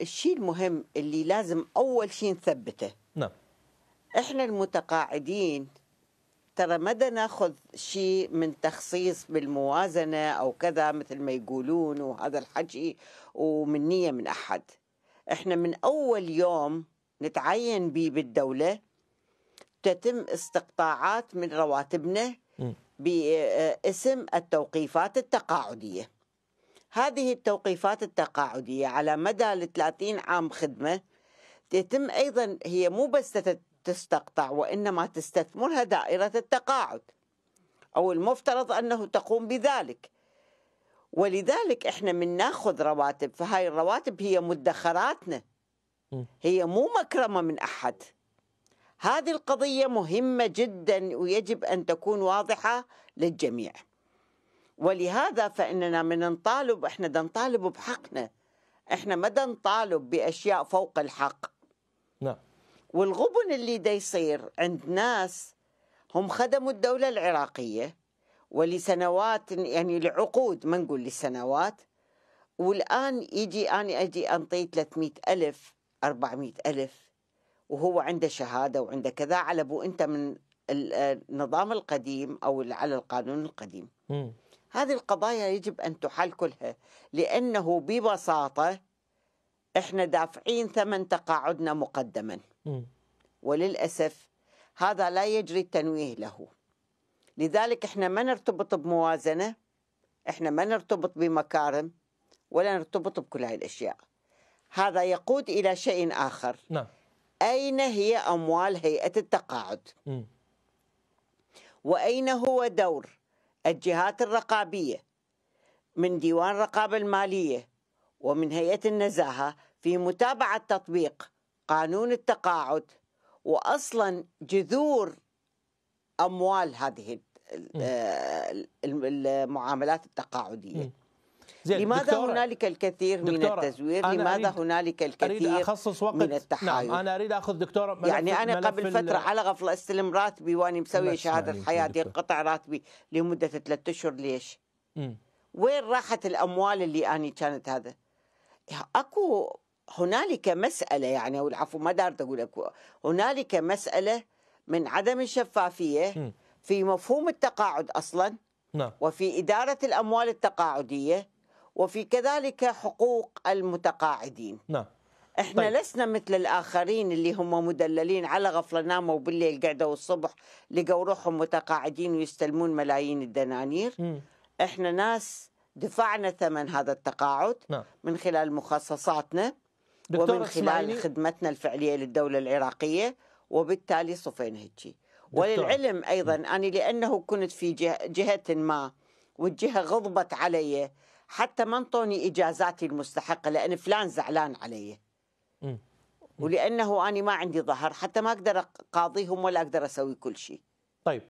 الشيء المهم اللي لازم اول شيء نثبته نعم احنا المتقاعدين ترى مدى ناخذ شيء من تخصيص بالموازنه او كذا مثل ما يقولون وهذا الحكي ومن نيه من احد احنا من اول يوم نتعين به بالدوله تتم استقطاعات من رواتبنا باسم التوقيفات التقاعديه هذه التوقيفات التقاعدية على مدى 30 عام خدمة يتم أيضا هي مو بس تستقطع وإنما تستثمرها دائرة التقاعد أو المفترض أنه تقوم بذلك ولذلك إحنا من ناخذ رواتب فهاي الرواتب هي مدخراتنا هي مو مكرمة من أحد هذه القضية مهمة جدا ويجب أن تكون واضحة للجميع ولهذا فإننا من نطالب إحنا نطالب بحقنا إحنا ما نطالب بأشياء فوق الحق نعم والغبن اللي دا يصير عند ناس هم خدموا الدولة العراقية ولسنوات يعني لعقود ما نقول لسنوات والآن يجي أنا أجي أنطي 300 ألف 400 ألف وهو عنده شهادة وعنده كذا على أبو أنت من النظام القديم أو على القانون القديم م. هذه القضايا يجب أن تحل كلها لأنه ببساطة إحنا دافعين ثمن تقاعدنا مقدما وللأسف هذا لا يجري التنويه له لذلك إحنا ما نرتبط بموازنة إحنا ما نرتبط بمكارم ولا نرتبط بكل هذه الأشياء هذا يقود إلى شيء آخر نعم. أين هي أموال هيئة التقاعد م. وأين هو دور الجهات الرقابيه من ديوان الرقابه الماليه ومن هيئه النزاهه في متابعه تطبيق قانون التقاعد واصلا جذور اموال هذه آه، المعاملات التقاعديه لماذا هنالك الكثير من التزوير؟ لماذا هنالك الكثير أريد أخصص وقت من التحايل؟ نعم أنا أريد أخذ دكتورة ملف يعني أنا ملف قبل فترة على غفلة استلم راتبي وأنا مسوي شهادة حياتي انقطع راتبي لمدة ثلاثة أشهر ليش؟ م. وين راحت الأموال اللي اني كانت هذا؟ أكو هنالك مسألة يعني أو العفو ما دارت أقول أكو هنالك مسألة من عدم الشفافية في مفهوم التقاعد أصلا نعم. وفي إدارة الأموال التقاعدية وفي كذلك حقوق المتقاعدين نعم احنا طيب. لسنا مثل الاخرين اللي هم مدللين على غفله ناموا بالليل قعدوا الصبح لقوا روحهم متقاعدين ويستلمون ملايين الدنانير م. احنا ناس دفعنا ثمن هذا التقاعد نعم. من خلال مخصصاتنا ومن خلال خدمتنا الفعليه للدوله العراقيه وبالتالي صفينا هيجي وللعلم ايضا انا لانه كنت في جهه ما والجهه غضبت علي حتى ما انطوني اجازاتي المستحقه لان فلان زعلان علي ولانه انا ما عندي ظهر حتى ما اقدر اقاضيهم ولا اقدر اسوي كل شيء